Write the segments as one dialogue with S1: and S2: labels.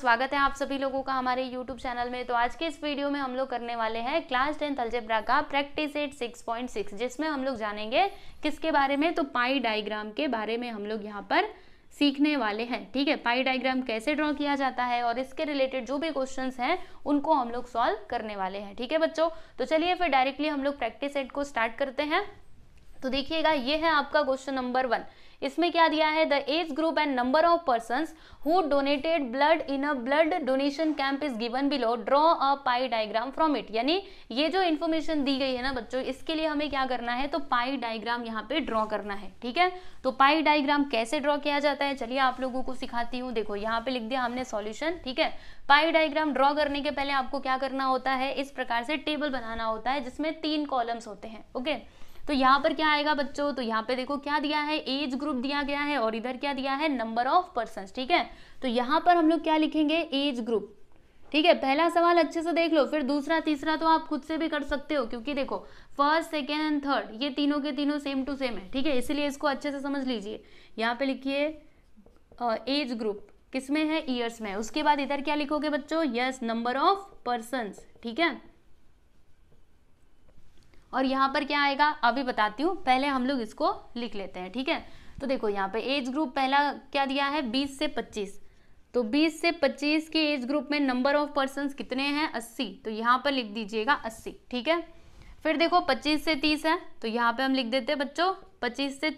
S1: स्वागत है आप सभी लोगों का हमारे YouTube चैनल में तो आज के इस वीडियो में हम लोग करने वाले हैं क्लास टेंथ अलजेब्रा का प्रैक्टिस एट 6.6 जिसमें हम लोग जानेंगे किसके बारे में तो पाई डायग्राम के बारे में हम लोग यहाँ पर सीखने वाले हैं ठीक है पाई डायग्राम कैसे ड्रॉ किया जाता है और इसके रिलेटेड जो भी क्वेश्चंस हैं उनको हम लोग सॉल्व करने वाले हैं ठीक है बच्चों तो चलिए फिर डायरेक्टली हम लोग प्रैक्टिस सेट को स्टार्ट करते हैं तो देखिएगा ये है आपका क्वेश्चन नंबर वन इसमें क्या दिया है the age group and number of person who donated blood in a blood donation camp is given below draw a pie diagram from it यानी ये जो इन्फॉर्मेशन दी गई है ना बच्चों इसके लिए हमें क्या करना है तो पाई डायग्राम यहाँ पे ड्रॉ करना है ठीक है तो पाई डायग्राम कैसे ड्रॉ किया जाता है चलिए आप लोगों को सिखाती हूँ देखो यहाँ पे लिख दिया हमने सॉल्यूशन ठीक है पाई डायग्राम ड्रॉ करने के पहले आपको क्या करना होता है इस प्रकार से टेबल बनाना होता है जिसमें तीन कॉलम्स होते हैं ओके okay? तो यहाँ पर क्या आएगा बच्चों तो यहाँ पे देखो क्या दिया है एज ग्रुप दिया गया है और इधर क्या दिया है नंबर ऑफ पर्सन ठीक है तो यहाँ पर हम लोग क्या लिखेंगे एज ग्रुप ठीक है पहला सवाल अच्छे से देख लो फिर दूसरा तीसरा तो आप खुद से भी कर सकते हो क्योंकि देखो फर्स्ट सेकेंड एंड थर्ड ये तीनों के तीनों सेम टू सेम है ठीक है इसीलिए इसको अच्छे से समझ लीजिए यहाँ पे लिखिए एज ग्रुप किसमें है ईयर्स में उसके बाद इधर क्या लिखोगे बच्चों यस नंबर ऑफ पर्सन ठीक है और यहाँ पर क्या आएगा अभी बताती हूँ पहले हम लोग इसको लिख लेते हैं ठीक है तो देखो यहाँ पे एज ग्रुप पहला क्या दिया है बीस से पच्चीस तो 20 से 25 के एज ग्रुप में नंबर ऑफ पर्सन कितने हैं 80 तो यहाँ पर लिख दीजिएगा 80 ठीक है फिर देखो 25 से 30 है तो यहाँ पे हम लिख देते हैं बच्चों 25 से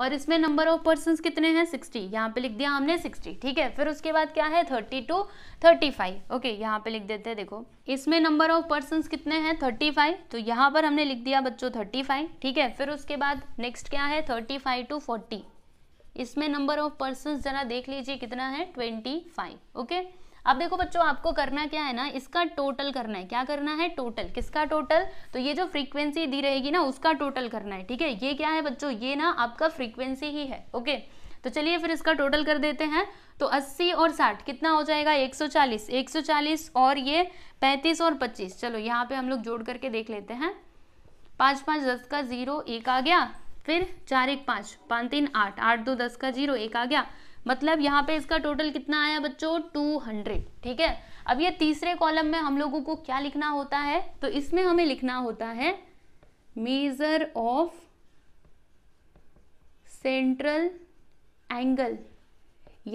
S1: और इसमें नंबर ऑफ पर्सन कितने हैं सिक्सटी यहाँ पे लिख दिया हमने सिक्सटी ठीक है फिर उसके बाद क्या है thirty two thirty five okay यहाँ पे लिख देते हैं देखो इसमें नंबर ऑफ पर्सन कितने हैं थर्टी फाइव तो यहाँ पर हमने लिख दिया बच्चों थर्टी फाइव ठीक है फिर उसके बाद नेक्स्ट क्या है थर्टी फाइव टू फोर्टी इसमें नंबर ऑफ पर्सन जरा देख लीजिए कितना है ट्वेंटी फाइव ओके अब देखो बच्चों आपको करना क्या है ना इसका टोटल करना है क्या करना है टोटल किसका टोटल तो ये जो फ्रीक्वेंसी दी रहेगी ना उसका टोटल करना है ठीक है ये क्या है बच्चों ये ना आपका फ्रीक्वेंसी ही है ओके तो चलिए फिर इसका टोटल कर देते हैं तो 80 और 60 कितना हो जाएगा 140 140 और ये 35 और 25 चलो यहाँ पे हम लोग जोड़ करके देख लेते हैं पाँच पाँच दस का ज़ीरो एक आ गया फिर चार एक पाँच पाँच तीन आठ आठ दो दस का जीरो एक आ गया मतलब यहाँ पे इसका टोटल कितना आया बच्चों 200 ठीक है अब ये तीसरे कॉलम में हम लोगों को क्या लिखना होता है तो इसमें हमें लिखना होता है मेजर ऑफ सेंट्रल एंगल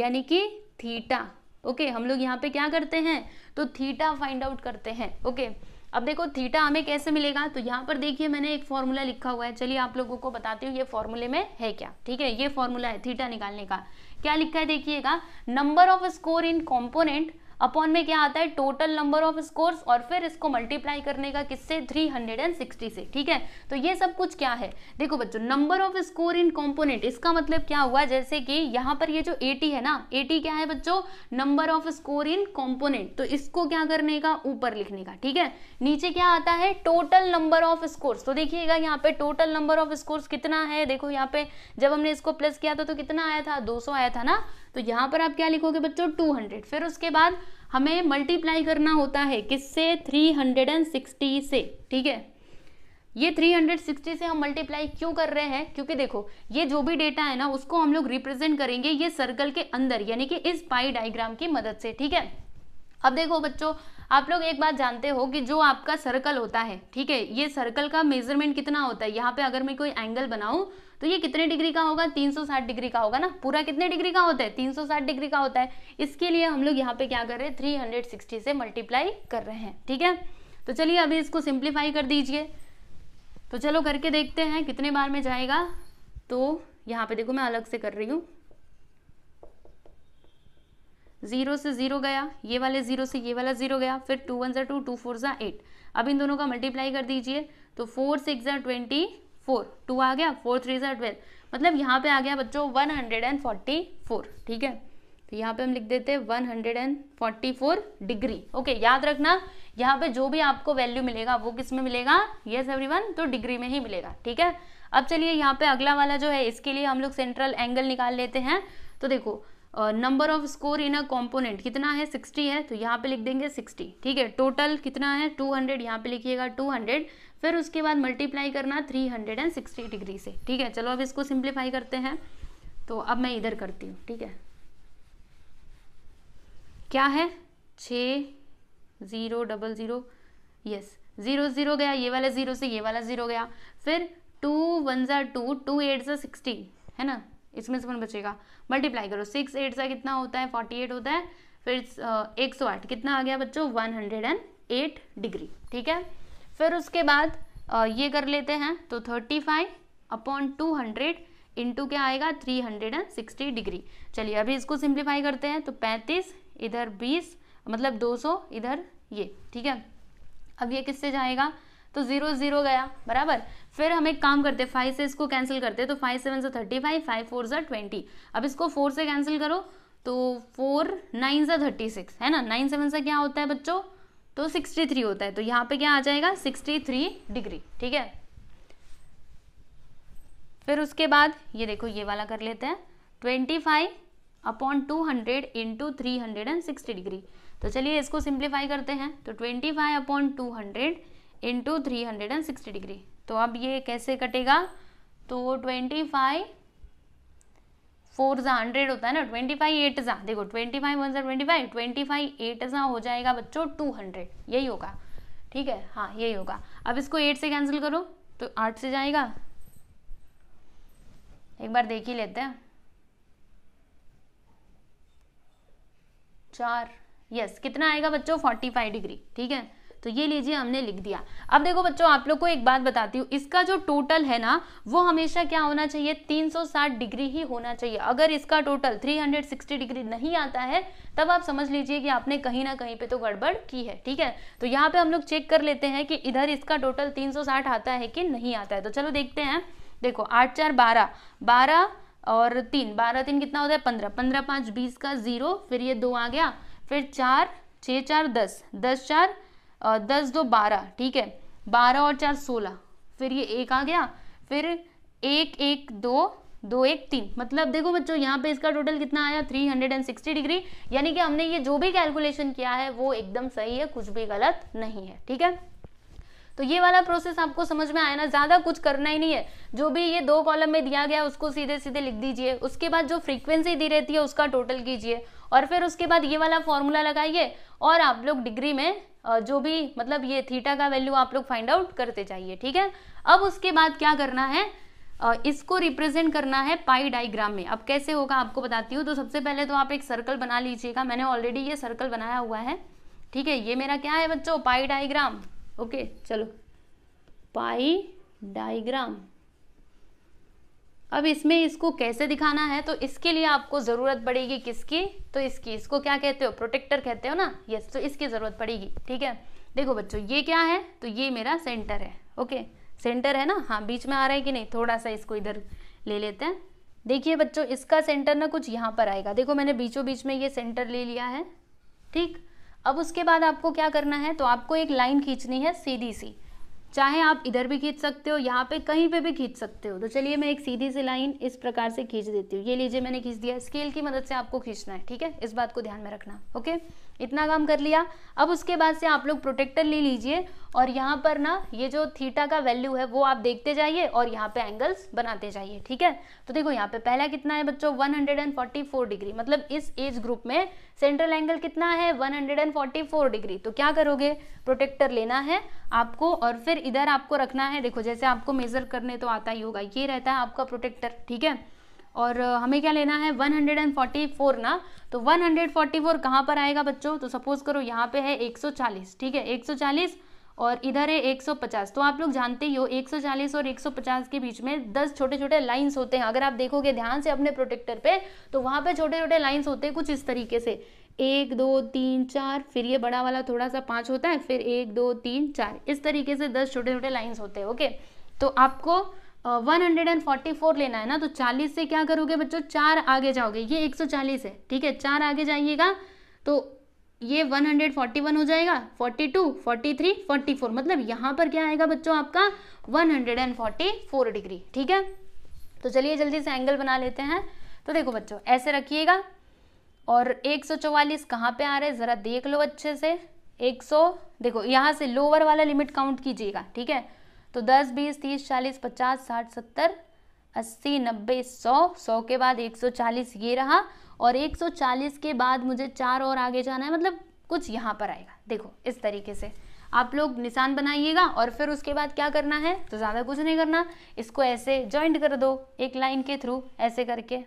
S1: यानी कि थीटा ओके हम लोग यहाँ पे क्या करते हैं तो थीटा फाइंड आउट करते हैं ओके अब देखो थीटा हमें कैसे मिलेगा तो यहाँ पर देखिए मैंने एक फॉर्मूला लिखा हुआ है चलिए आप लोगों को बताती हूँ ये फॉर्मूले में है क्या ठीक है ये फॉर्मूला है थीटा निकालने का क्या लिखा है देखिएगा number of score in component upon में क्या आता है टोटल नंबर ऑफ स्कोर्स और फिर इसको मल्टीप्लाई करने का किससे 360 से ठीक है तो ये सब कुछ क्या है देखो बच्चों number of score in component इसका मतलब क्या हुआ जैसे कि यहाँ पर ये जो 80 है ना 80 क्या है बच्चों number of score in component तो इसको क्या करने का ऊपर लिखने का ठीक है नीचे क्या आता है टोटल नंबर ऑफ स्कोर्स तो देखिएगा यहाँ पे टोटल नंबर ऑफ स्कोर्स कितना है देखो यहाँ पे जब हमने इसको प्लस किया था तो कितना आया था दो आया था ना तो यहाँ पर आप क्या लिखोगे बच्चों 200 फिर उसके बाद हमें मल्टीप्लाई करना होता है किससे 360 से ठीक है ये 360 से हम मल्टीप्लाई क्यों कर रहे हैं क्योंकि देखो ये जो भी डेटा है ना उसको हम लोग रिप्रेजेंट करेंगे ये सर्कल के अंदर यानी कि इस पाई डायग्राम की मदद से ठीक है अब देखो बच्चों आप लोग एक बात जानते हो कि जो आपका सर्कल होता है ठीक है ये सर्कल का मेजरमेंट कितना होता है यहाँ पे अगर मैं कोई एंगल बनाऊं तो ये कितने डिग्री का होगा 360 डिग्री का होगा ना पूरा कितने डिग्री का होता है 360 डिग्री का होता है इसके लिए हम लोग यहाँ पे क्या कर रहे हैं 360 से मल्टीप्लाई कर रहे हैं ठीक है तो चलिए अभी इसको सिंप्लीफाई कर दीजिए तो चलो करके देखते हैं कितने बार में जाएगा तो यहाँ पे देखो मैं अलग से कर रही हूँ जीरो से जीरो गया ये वाले जीरो से ये वाला जीरो गया फिर टू वन ज़ा टू टू फोर ज़ा एट अब इन दोनों का मल्टीप्लाई कर दीजिए तो फोर सिक्स जो ट्वेंटी फोर टू आ गया फोर थ्री सा ट्वेल्व मतलब यहाँ पे आ गया बच्चों one hundred and forty four ठीक है तो यहाँ पे हम लिख देते हैं one hundred and forty four degree okay याद रखना यहाँ पे जो भी आपको वैल्यू मिलेगा वो किस में मिलेगा यस एवरीवन तो डिग्री में ही मिलेगा ठीक है अब चलिए यहाँ पे अगला वाला जो है इसके लिए हम लोग सेंट्रल एंगल निकाल लेते हैं तो देखो number of score in a component कितना है 60 है तो यहाँ पे लिख देंगे 60 ठीक है टोटल कितना है 200 हंड्रेड यहाँ पे लिखिएगा 200 फिर उसके बाद मल्टीप्लाई करना 360 डिग्री से ठीक है चलो अब इसको सिंप्लीफाई करते हैं तो अब मैं इधर करती हूँ ठीक है क्या है छ zero double zero yes zero zero गया ये वाला ज़ीरो से ये वाला ज़ीरो गया फिर टू वन ज़ा टू टू एट ज़ा सिक्सटी है ना इसमें से कौन बचेगा मल्टीप्लाई करो सिक्स एट ज़ा कितना होता है फोर्टी एट होता है फिर एक सौ आठ कितना आ गया बच्चों one hundred and eight degree ठीक है फिर उसके बाद ये कर लेते हैं तो thirty five upon two hundred क्या आएगा three hundred and sixty degree चलिए अभी इसको सिंप्लीफाई करते हैं तो पैंतीस इधर बीस मतलब दो सौ इधर ये ठीक है अब ये किससे जाएगा तो जीरो जीरो गया बराबर फिर हम एक काम करते फाइव से इसको कैंसिल करते तो फाइव सेवन से थर्टी फाइव फाइव फोर ज़ा ट्वेंटी अब इसको फोर से कैंसिल करो तो फोर नाइन ज़ा थर्टी सिक्स है ना नाइन सेवन से क्या होता है बच्चों तो 63 होता है तो यहाँ पे क्या आ जाएगा 63 डिग्री ठीक है फिर उसके बाद ये देखो ये वाला कर लेते हैं 25 upon two hundred into three hundred and sixty degree तो चलिए इसको सिंप्लीफाई करते हैं तो twenty five upon two hundred into three hundred and sixty degree तो अब ये कैसे कटेगा तो ट्वेंटी फाइव फोर ज़ा हंड्रेड होता है ना ट्वेंटी फाइव एट ज़ा देखो ट्वेंटी फाइव वन ज़ा twenty five twenty five eight ज़ा हो जाएगा बच्चों टू हंड्रेड यही होगा ठीक है हाँ यही होगा अब इसको एट से कैंसिल करो तो आठ से जाएगा एक बार देख ही लेते हैं चार यस yes, कितना आएगा बच्चों फोर्टी फाइव डिग्री ठीक है तो ये लीजिए हमने लिख दिया अब देखो बच्चों आप लोग को एक बात बताती हूँ इसका जो टोटल है ना वो हमेशा क्या होना चाहिए 360 डिग्री ही होना चाहिए अगर इसका टोटल 360 डिग्री नहीं आता है तब आप समझ लीजिए कि आपने कहीं ना कहीं पे तो गड़बड़ की है ठीक है तो यहाँ पे हम लोग चेक कर लेते हैं कि इधर इसका टोटल तीन आता है कि नहीं आता है तो चलो देखते हैं देखो आठ चार बारह बारह और तीन बारह तीन कितना होता है पंद्रह पंद्रह पाँच बीस का जीरो फिर ये दो आ गया फिर चार छः चार दस दस चार दस दो बारह ठीक है बारह और चार सोलह फिर ये एक आ गया फिर एक एक दो दो एक तीन मतलब देखो बच्चों यहाँ पे इसका टोटल कितना आया 360 डिग्री यानी कि हमने ये जो भी कैलकुलेशन किया है वो एकदम सही है कुछ भी गलत नहीं है ठीक है तो ये वाला प्रोसेस आपको समझ में आया ना ज़्यादा कुछ करना ही नहीं है जो भी ये दो कॉलम में दिया गया उसको सीधे सीधे लिख दीजिए उसके बाद जो फ्रीक्वेंसी दी रहती है उसका टोटल कीजिए और फिर उसके बाद ये वाला फॉर्मूला लगाइए और आप लोग डिग्री में जो भी मतलब ये थीटा का वैल्यू आप लोग फाइंड आउट करते जाइए ठीक है अब उसके बाद क्या करना है इसको रिप्रेजेंट करना है पाई डाइग्राम में अब कैसे होगा आपको बताती हूँ तो सबसे पहले तो आप एक सर्कल बना लीजिएगा मैंने ऑलरेडी ये सर्कल बनाया हुआ है ठीक है ये मेरा क्या है बच्चों पाई डाइग्राम ओके चलो पाई डाइग्राम अब इसमें इसको कैसे दिखाना है तो इसके लिए आपको ज़रूरत पड़ेगी किसकी तो इसकी इसको क्या कहते हो प्रोटेक्टर कहते हो ना यस तो इसकी ज़रूरत पड़ेगी ठीक है देखो बच्चों ये क्या है तो ये मेरा सेंटर है ओके सेंटर है ना हाँ बीच में आ रहा है कि नहीं थोड़ा सा इसको इधर ले लेते हैं देखिए बच्चों इसका सेंटर ना कुछ यहाँ पर आएगा देखो मैंने बीचों बीच में ये सेंटर ले लिया है ठीक अब उसके बाद आपको क्या करना है तो आपको एक लाइन खींचनी है सीधी सी चाहे आप इधर भी खींच सकते हो यहाँ पे कहीं पे भी खींच सकते हो तो चलिए मैं एक सीधी सी लाइन इस प्रकार से खींच देती हूँ ये लीजिए मैंने खींच दिया स्केल की मदद से आपको खींचना है ठीक है इस बात को ध्यान में रखना ओके इतना काम कर लिया अब उसके बाद से आप लोग प्रोटेक्टर ले लीजिए और यहाँ पर ना ये जो थीटा का वैल्यू है वो आप देखते जाइए और यहाँ पे एंगल्स बनाते जाइए ठीक है तो देखो यहाँ पे पहला कितना है बच्चों 144 डिग्री मतलब इस एज ग्रुप में सेंट्रल एंगल कितना है 144 डिग्री तो क्या करोगे प्रोटेक्टर लेना है आपको और फिर इधर आपको रखना है देखो जैसे आपको मेजर करने तो आता ही होगा ये रहता है आपका प्रोटेक्टर ठीक है और हमें क्या लेना है 144 ना तो 144 कहाँ पर आएगा बच्चों तो सपोज़ करो यहाँ पे है 140 ठीक है 140 और इधर है 150 तो आप लोग जानते ही हो 140 और 150 के बीच में 10 छोटे छोटे लाइंस होते हैं अगर आप देखोगे ध्यान से अपने प्रोटेक्टर पे तो वहाँ पे छोटे छोटे लाइंस होते हैं कुछ इस तरीके से एक दो तीन चार फिर ये बड़ा वाला थोड़ा सा पाँच होता है फिर एक दो तीन चार इस तरीके से दस छोटे छोटे लाइन्स होते हैं ओके तो आपको one hundred and forty four लेना है ना तो चालीस से क्या करोगे बच्चों चार आगे जाओगे ये एक सौ चालीस है ठीक है चार आगे जाइएगा तो ये वन हंड्रेड फोर्टी वन हो जाएगा forty two forty three forty four मतलब यहाँ पर क्या आएगा बच्चों आपका one hundred and forty four degree ठीक है तो चलिए जल्दी से एंगल बना लेते हैं तो देखो बच्चों ऐसे रखिएगा और एक सौ चौवालीस कहाँ पर आ रहे हैं ज़रा देख लो अच्छे से एक सौ देखो यहाँ से लोअर वाला लिमिट काउंट कीजिएगा ठीक है तो दस बीस तीस चालीस पचास साठ सत्तर अस्सी नब्बे सौ सौ के बाद एक सौ चालीस ये रहा और एक सौ चालीस के बाद मुझे चार और आगे जाना है मतलब कुछ यहाँ पर आएगा देखो इस तरीके से आप लोग निशान बनाइएगा और फिर उसके बाद क्या करना है तो ज़्यादा कुछ नहीं करना इसको ऐसे जॉइंट कर दो एक लाइन के थ्रू ऐसे करके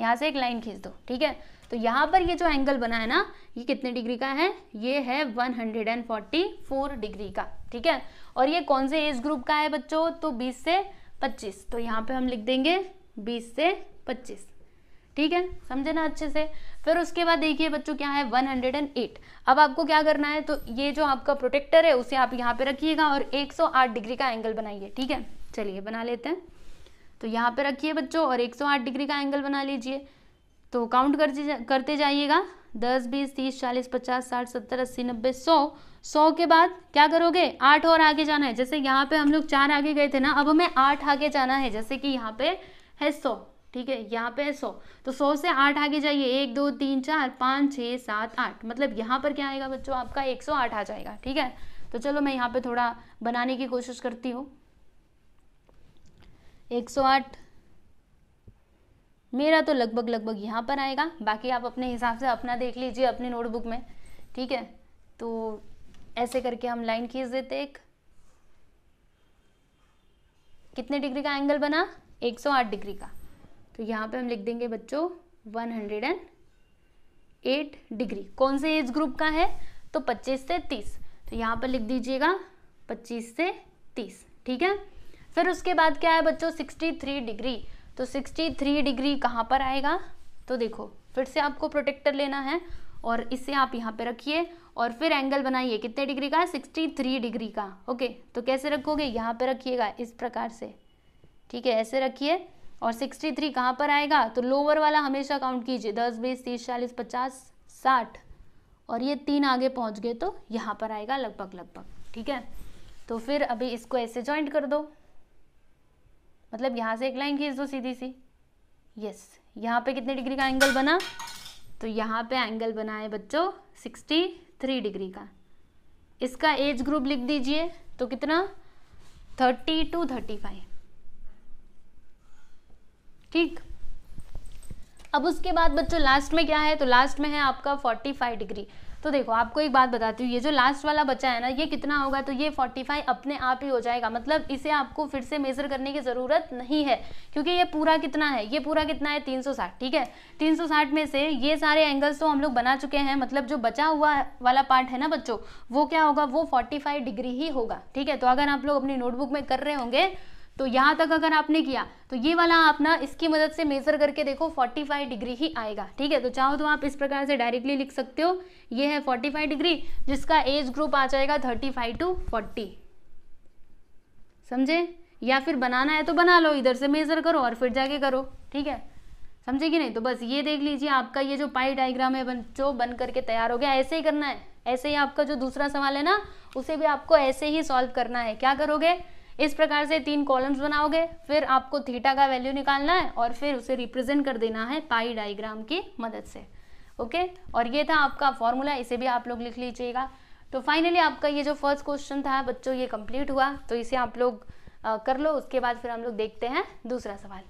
S1: यहाँ से एक लाइन खींच दो ठीक है तो यहाँ पर ये जो एंगल बना है ना ये कितने डिग्री का है ये है 144 डिग्री का ठीक है और ये कौन से एज ग्रुप का है बच्चों तो बीस से पच्चीस तो यहाँ पे हम लिख देंगे बीस से पच्चीस ठीक है समझे ना अच्छे से फिर उसके बाद देखिए बच्चों क्या है 108 अब आपको क्या करना है तो ये जो आपका प्रोटेक्टर है उसे आप यहाँ पे रखिएगा और 108 डिग्री का एंगल बनाइए ठीक है चलिए बना लेते हैं तो यहाँ पे रखिए बच्चों और 108 डिग्री का एंगल बना लीजिए तो काउंट कर करते जाइएगा दस बीस तीस चालीस पचास साठ सत्तर अस्सी नब्बे सौ सौ के बाद क्या करोगे आठ और आगे जाना है जैसे यहाँ पे हम लोग चार आगे गए थे ना अब हमें आठ आगे जाना है जैसे कि यहाँ पे है सौ ठीक है यहाँ पे है सौ तो सौ से आठ आगे जाइए एक दो तीन चार पाँच छः सात आठ मतलब यहाँ पर क्या आएगा बच्चों आपका एक सौ आठ आ जाएगा ठीक है तो चलो मैं यहाँ पे थोड़ा बनाने की कोशिश करती हूँ एक सौ आठ मेरा तो लगभग लगभग यहाँ पर आएगा बाकी आप अपने हिसाब से अपना देख लीजिए अपने नोटबुक में ठीक है तो ऐसे करके हम लाइन खींच देते एक कितने डिग्री का एंगल बना 108 डिग्री का तो यहाँ पे हम लिख देंगे बच्चों 108 डिग्री कौन से एज ग्रुप का है तो 25 से 30 तो यहाँ पर लिख दीजिएगा 25 से 30 ठीक है फिर उसके बाद क्या है बच्चों 63 डिग्री तो 63 डिग्री कहाँ पर आएगा तो देखो फिर से आपको प्रोटेक्टर लेना है और इसे आप यहाँ पे रखिए और फिर एंगल बनाइए कितने डिग्री का 63 डिग्री का ओके तो कैसे रखोगे यहाँ पे रखिएगा इस प्रकार से ठीक है ऐसे रखिए और 63 थ्री कहाँ पर आएगा तो लोअर वाला हमेशा काउंट कीजिए दस बीस तीस चालीस पचास साठ और ये तीन आगे पहुँच गए तो यहाँ पर आएगा लगभग लगभग ठीक है तो फिर अभी इसको ऐसे ज्वाइंट कर दो मतलब यहाँ से एक लाइन खींच दो सीधी सी यस यहाँ पे कितने डिग्री का एंगल बना तो यहाँ पे एंगल बना है बच्चों 63 डिग्री का इसका एज ग्रुप लिख दीजिए तो कितना 30 टू 35 ठीक अब उसके बाद बच्चों लास्ट में क्या है तो लास्ट में है आपका 45 डिग्री तो देखो आपको एक बात बताती हूँ ये जो लास्ट वाला बच्चा है ना ये कितना होगा तो ये फोर्टी अपने आप ही हो जाएगा मतलब इसे आपको फिर से मेजर करने की ज़रूरत नहीं है क्योंकि ये पूरा कितना है ये पूरा कितना है 360 ठीक है 360 में से ये सारे एंगल्स तो हम लोग बना चुके हैं मतलब जो बचा हुआ वाला पार्ट है ना बच्चों वो क्या होगा वो फाइव डिग्री ही होगा ठीक है तो अगर आप लोग अपनी नोटबुक में कर रहे होंगे तो यहाँ तक अगर आपने किया तो ये वाला आप ना इसकी मदद से मेज़र करके देखो 45 डिग्री ही आएगा ठीक है तो चाहो तो आप इस प्रकार से डायरेक्टली लिख सकते हो ये है 45 डिग्री जिसका एज ग्रुप आ जाएगा 35 टू 40 समझे या फिर बनाना है तो बना लो इधर से मेज़र करो और फिर जाके करो ठीक है समझे कि नहीं तो बस ये देख लीजिए आपका ये जो पाई डायग्राम है जो बन करके तैयार हो गया ऐसे ही करना है ऐसे ही आपका जो दूसरा सवाल है ना उसे भी आपको ऐसे ही सॉल्व करना है क्या करोगे इस प्रकार से तीन कॉलम्स बनाओगे फिर आपको थीटा का वैल्यू निकालना है और फिर उसे रिप्रेजेंट कर देना है पाई डाइग्राम की मदद से ओके और ये था आपका फॉर्मूला इसे भी आप लोग लिख लीजिएगा तो फाइनली आपका ये जो फर्स्ट क्वेश्चन था बच्चों ये कंप्लीट हुआ तो इसे आप लोग कर लो उसके बाद फिर हम लोग देखते हैं दूसरा सवाल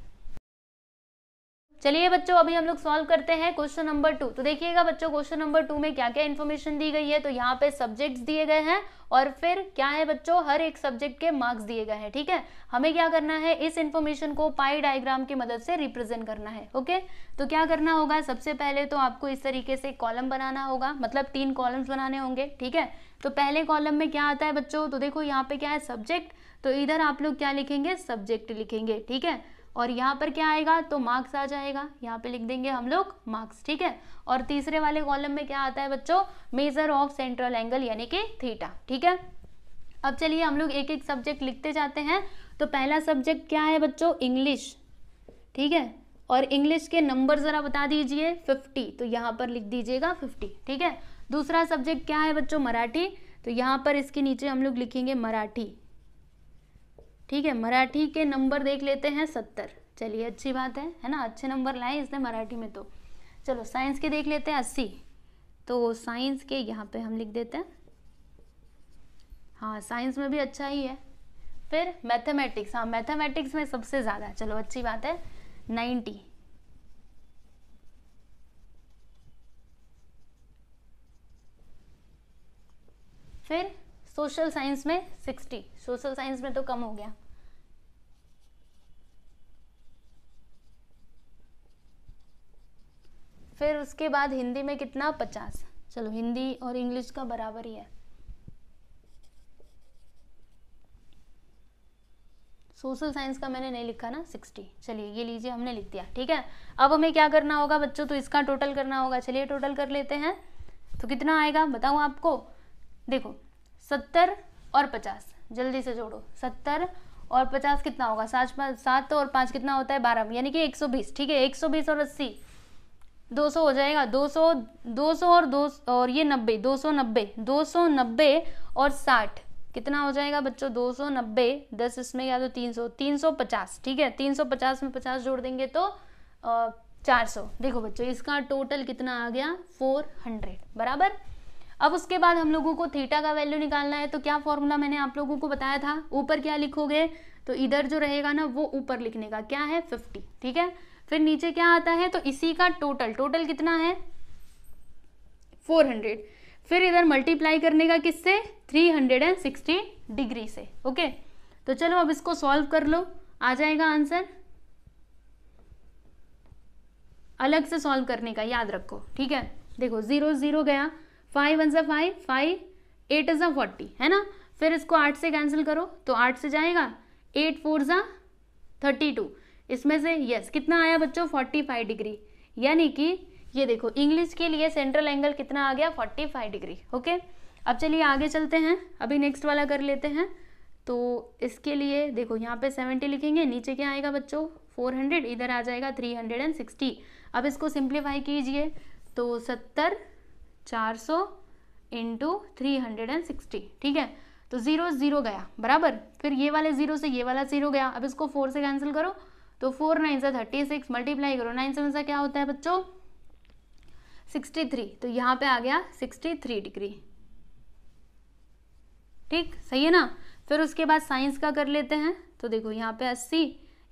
S1: चलिए बच्चों अभी हम लोग सॉल्व करते हैं क्वेश्चन नंबर टू तो देखिएगा बच्चों क्वेश्चन नंबर टू में क्या क्या इन्फॉर्मेशन दी गई है तो यहाँ पे सब्जेक्ट्स दिए गए हैं और फिर क्या है बच्चों हर एक सब्जेक्ट के मार्क्स दिए गए हैं ठीक है हमें क्या करना है इस इन्फॉर्मेशन को पाई डायग्राम की मदद से रिप्रेजेंट करना है ओके तो क्या करना होगा सबसे पहले तो आपको इस तरीके से कॉलम बनाना होगा मतलब तीन कॉलम्स बनाने होंगे ठीक है तो पहले कॉलम में क्या आता है बच्चों तो देखो यहाँ पे क्या है सब्जेक्ट तो इधर आप लोग क्या लिखेंगे सब्जेक्ट लिखेंगे ठीक है और यहाँ पर क्या आएगा तो मार्क्स आ जाएगा यहाँ पे लिख देंगे हम लोग मार्क्स ठीक है और तीसरे वाले कॉलम में क्या आता है बच्चों मेजर ऑफ सेंट्रल एंगल यानी कि थीटा ठीक है अब चलिए हम लोग एक एक सब्जेक्ट लिखते जाते हैं तो पहला सब्जेक्ट क्या है बच्चों इंग्लिश ठीक है और इंग्लिश के नंबर ज़रा बता दीजिए फिफ्टी तो यहाँ पर लिख दीजिएगा फिफ्टी ठीक है दूसरा सब्जेक्ट क्या है बच्चों मराठी तो यहाँ पर इसके नीचे हम लोग लिखेंगे मराठी ठीक है मराठी के नंबर देख लेते हैं सत्तर चलिए अच्छी बात है है ना अच्छे नंबर लाए इसने मराठी में तो चलो साइंस के देख लेते हैं अस्सी तो साइंस के यहाँ पे हम लिख देते हैं हाँ साइंस में भी अच्छा ही है फिर मैथमेटिक्स हाँ मैथमेटिक्स में सबसे ज़्यादा चलो अच्छी बात है नाइन्टी फिर सोशल साइंस में सिक्सटी सोशल साइंस में तो कम हो गया फिर उसके बाद हिंदी में कितना पचास चलो हिंदी और इंग्लिश का बराबर ही है सोशल साइंस का मैंने नहीं लिखा ना सिक्सटी चलिए ये लीजिए हमने लिख दिया ठीक है अब हमें क्या करना होगा बच्चों तो इसका टोटल करना होगा चलिए टोटल कर लेते हैं तो कितना आएगा बताऊँ आपको देखो सत्तर और पचास जल्दी से जोड़ो सत्तर और पचास कितना होगा सात सात और पाँच कितना होता है बारह यानी कि एक सौ बीस ठीक है एक सौ बीस और अस्सी 200 हो जाएगा 200 200 और दो और ये 90 290 नब्बे और 60 कितना हो जाएगा बच्चों 290 दस इसमें या तो 300 350 ठीक है 350 में 50 जोड़ देंगे तो आ, 400 देखो बच्चों इसका टोटल कितना आ गया 400 बराबर अब उसके बाद हम लोगों को थीटा का वैल्यू निकालना है तो क्या फॉर्मूला मैंने आप लोगों को बताया था ऊपर क्या लिखोगे तो इधर जो रहेगा ना वो ऊपर लिखने का क्या है 50 ठीक है फिर नीचे क्या आता है तो इसी का टोटल टोटल कितना है फोर हंड्रेड फिर इधर मल्टीप्लाई करने का किससे three hundred and sixty degree से ओके तो चलो अब इसको सॉल्व कर लो आ जाएगा आंसर अलग से सॉल्व करने का याद रखो ठीक है देखो जीरो जीरो गया फाइव वन ज़ा फाइव फाइव एट अ फोर्टी है ना फिर इसको आठ से कैंसिल करो तो आठ से जाएगा एट फोर ज़ा थर्टी टू इसमें से यस कितना आया बच्चों 45 डिग्री यानी कि ये देखो इंग्लिश के लिए सेंट्रल एंगल कितना आ गया 45 डिग्री ओके अब चलिए आगे चलते हैं अभी नेक्स्ट वाला कर लेते हैं तो इसके लिए देखो यहाँ पे 70 लिखेंगे नीचे क्या आएगा बच्चों 400 इधर आ जाएगा 360 अब इसको सिंप्लीफाई कीजिए तो सत्तर चार सौ into three hundred and sixty ठीक है तो ज़ीरो ज़ीरो गया बराबर फिर ये वाले ज़ीरो से ये वाला ज़ीरो गया अब इसको फोर से कैंसिल करो तो फोर नाइन सा थर्टी सिक्स मल्टीप्लाई करो नाइन सेवन सा क्या होता है बच्चों सिक्सटी थ्री तो यहाँ पे आ गया सिक्सटी थ्री डिग्री ठीक सही है ना फिर उसके बाद साइंस का कर लेते हैं तो देखो यहाँ पे अस्सी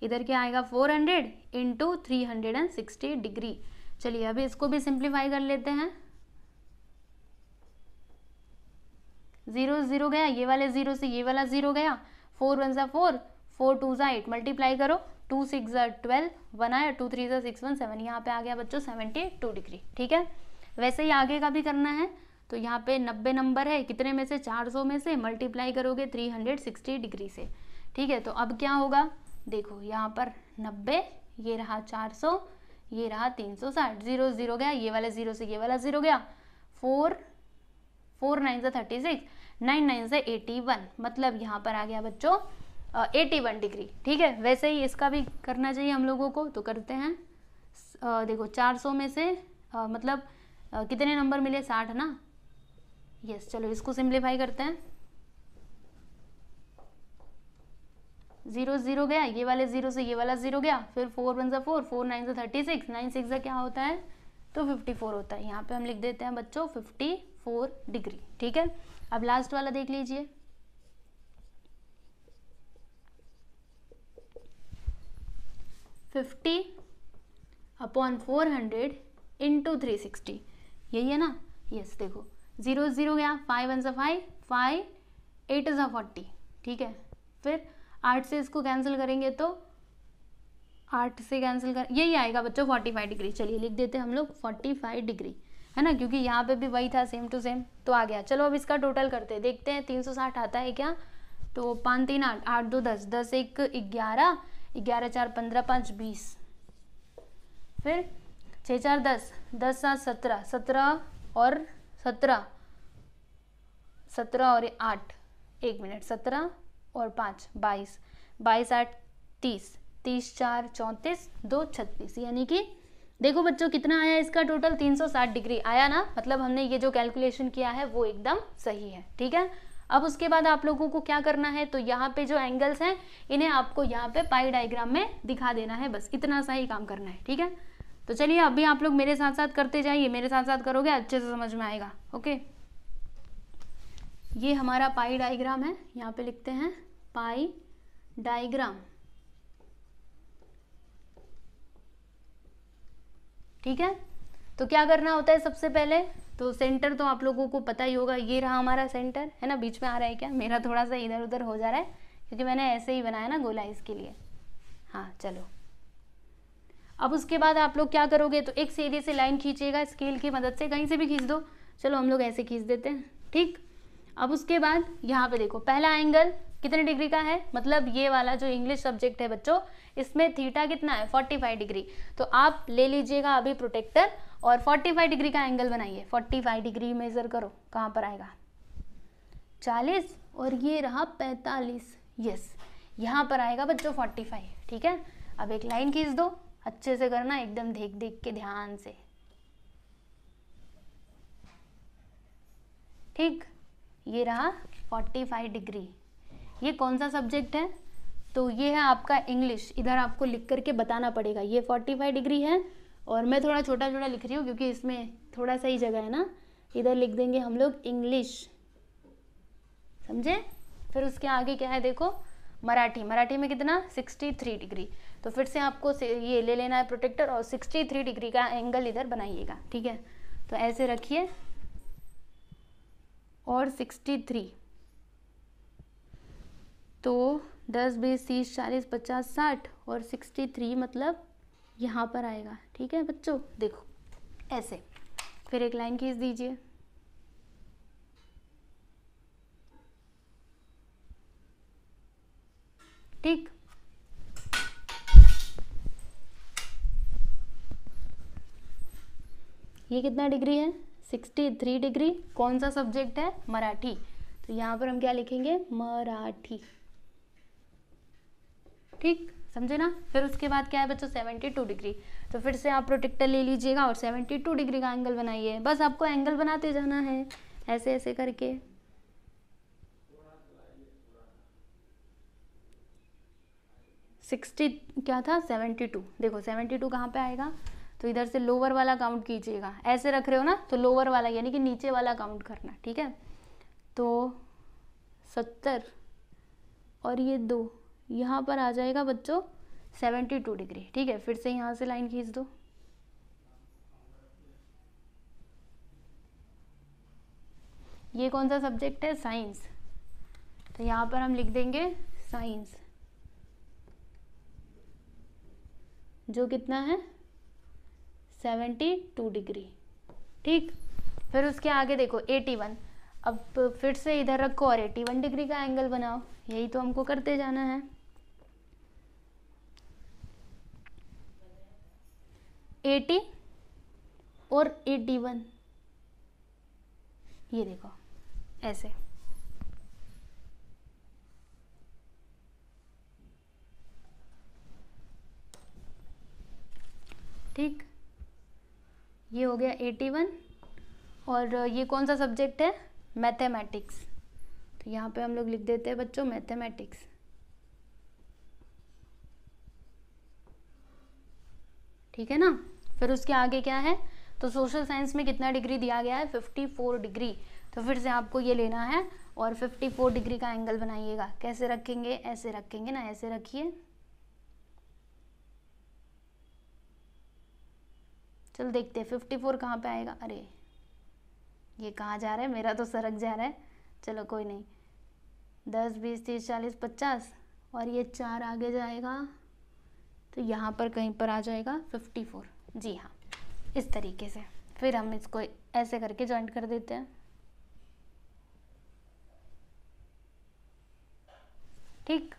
S1: इधर क्या आएगा four hundred into three hundred and sixty degree चलिए अभी इसको भी सिंप्लीफाई कर लेते हैं जीरो जीरो गया ये वाले जीरो से ये वाला जीरो गया फोर वन सा फोर फोर टू सा एट मल्टीप्लाई करो टू सिक्स ट्वेल्व वन आया two three six one seven यहाँ पे आ गया बच्चों सेवेंटी टू डिग्री ठीक है वैसे ही आगे का भी करना है तो यहाँ पे नब्बे नंबर है कितने में से चार सौ में से मल्टीप्लाई करोगे थ्री हंड्रेड सिक्सटी डिग्री से ठीक है तो अब क्या होगा देखो यहाँ पर नब्बे ये रहा चार सौ ये रहा तीन सौ साठ जीरो जीरो गया ये वाला जीरो से ये वाला जीरो गया फोर फोर नाइन से थर्टी सिक्स नाइन नाइन से एटी वन मतलब यहाँ पर आ गया बच्चों एटी वन डिग्री ठीक है वैसे ही इसका भी करना चाहिए हम लोगों को तो करते हैं आ, देखो चार सौ में से आ, मतलब आ, कितने नंबर मिले साठ ना यस चलो इसको सिंप्लीफाई करते हैं जीरो जीरो गया ये वाले जीरो से ये वाला जीरो गया फिर फोर वन सा फोर फोर नाइन सा थर्टी सिक्स नाइन सिक्स का क्या होता है तो फिफ्टी फोर होता है यहाँ पे हम लिख देते हैं बच्चों फिफ्टी फोर डिग्री ठीक है अब लास्ट वाला देख लीजिए fifty upon four hundred into three sixty यही है ना यस देखो ज़ीरो ज़ीरो गया फाइव वन सा फाइव फाइव एट ज़ा फोर्टी ठीक है फिर आठ से इसको कैंसिल करेंगे तो आठ से कैंसिल कर यही आएगा बच्चों फोर्टी फाइव डिग्री चलिए लिख देते हैं हम लोग फोर्टी फाइव डिग्री है ना क्योंकि यहाँ पे भी वही था सेम टू सेम तो आ गया चलो अब इसका टोटल करते हैं देखते हैं तीन सौ साठ आता है क्या तो पाँच तीन आठ आठ दो दस दस एक ग्यारह ग्यारह चार पंद्रह पाँच बीस फिर छः चार दस दस सात सत्रह सत्रह और सत्रह सत्रह और आठ एक मिनट सत्रह और पाँच बाईस बाईस आठ तीस तीस चार चौंतीस दो छत्तीस यानी कि देखो बच्चों कितना आया इसका टोटल तीन सौ साठ डिग्री आया ना मतलब हमने ये जो कैलकुलेशन किया है वो एकदम सही है ठीक है अब उसके बाद आप लोगों को क्या करना है तो यहाँ पे जो एंगल्स हैं इन्हें आपको यहाँ पे पाई डायग्राम में दिखा देना है बस इतना सा ही काम करना है ठीक है तो चलिए अभी आप लोग मेरे साथ साथ करते जाइए मेरे साथ साथ करोगे अच्छे से समझ में आएगा ओके ये हमारा पाई डाइग्राम है यहाँ पे लिखते हैं पाई डाइग्राम ठीक है तो क्या करना होता है सबसे पहले तो सेंटर तो आप लोगों को पता ही होगा ये रहा हमारा सेंटर है ना बीच में आ रहा है क्या मेरा थोड़ा सा इधर उधर हो जा रहा है क्योंकि मैंने ऐसे ही बनाया ना गोला इसके लिए हाँ चलो अब उसके बाद आप लोग क्या करोगे तो एक सीधे से लाइन खींचेगा स्केल की मदद से कहीं से भी खींच दो चलो हम लोग ऐसे खींच देते हैं ठीक अब उसके बाद यहाँ पे देखो पहला एंगल कितने डिग्री का है मतलब ये वाला जो इंग्लिश सब्जेक्ट है बच्चों इसमें थीटा कितना है 45 डिग्री तो आप ले लीजिएगा अभी प्रोटेक्टर और 45 डिग्री का एंगल बनाइए 45 डिग्री मेज़र करो कहाँ पर आएगा 40 और ये रहा 45 यस यहाँ पर आएगा बच्चों 45 ठीक है अब एक लाइन खींच दो अच्छे से करना एकदम देख देख के ध्यान से ठीक ये रहा 45 डिग्री ये कौन सा सब्जेक्ट है तो ये है आपका इंग्लिश इधर आपको लिख करके बताना पड़ेगा ये 45 डिग्री है और मैं थोड़ा छोटा छोटा लिख रही हूँ क्योंकि इसमें थोड़ा सा ही जगह है ना इधर लिख देंगे हम लोग इंग्लिश समझे फिर उसके आगे क्या है देखो मराठी मराठी में कितना 63 डिग्री तो फिर से आपको से ये ले लेना है प्रोटेक्टर और 63 डिग्री का एंगल इधर बनाइएगा ठीक है तो ऐसे रखिए और 63 तो 10 बीस तीस चालीस पचास साठ और 63 मतलब यहाँ पर आएगा ठीक है बच्चों देखो ऐसे फिर एक लाइन खींच दीजिए ठीक ये कितना डिग्री है 63 डिग्री कौन सा सब्जेक्ट है मराठी तो यहां पर हम क्या लिखेंगे मराठी ठीक समझे ना फिर उसके बाद क्या है बच्चों सेवेंटी टू डिग्री तो फिर से आप प्रोटेक्टर ले लीजिएगा और टू डिग्री का एंगल बनाइए बस आपको एंगल बनाते जाना है ऐसे ऐसे करके सिक्सटी क्या था सेवेंटी टू देखो सेवेंटी टू कहाँ पर आएगा तो इधर से लोअर वाला काउंट कीजिएगा ऐसे रख रहे हो ना तो लोअर वाला यानी कि नीचे वाला काउंट करना ठीक है तो सत्तर और ये दो यहाँ पर आ जाएगा बच्चों सेवेंटी टू डिग्री ठीक है फिर से यहाँ से लाइन खींच दो ये कौन सा सब्जेक्ट है साइंस तो यहाँ पर हम लिख देंगे साइंस जो कितना है सेवेंटी टू डिग्री ठीक फिर उसके आगे देखो एटी वन अब फिर से इधर रखो और एटी वन डिग्री का एंगल बनाओ यही तो हमको करते जाना है एटी और एटी वन ये देखो ऐसे ठीक ये हो गया एटी वन और ये कौन सा सब्जेक्ट है मैथमेटिक्स तो यहाँ पे हम लोग लिख देते हैं बच्चों मैथमेटिक्स ठीक है ना फिर उसके आगे क्या है तो सोशल साइंस में कितना डिग्री दिया गया है फिफ्टी फोर डिग्री तो फिर से आपको ये लेना है और फिफ्टी फोर डिग्री का एंगल बनाइएगा कैसे रखेंगे ऐसे रखेंगे ना ऐसे रखिए चल देखते हैं फिफ्टी फोर कहाँ पर आएगा अरे ये कहाँ जा रहा है मेरा तो सरक जा रहा है चलो कोई नहीं दस बीस तीस चालीस पचास और ये चार आगे जाएगा तो यहाँ पर कहीं पर आ जाएगा फिफ्टी फोर जी हाँ इस तरीके से फिर हम इसको ऐसे करके जॉइंट कर देते हैं ठीक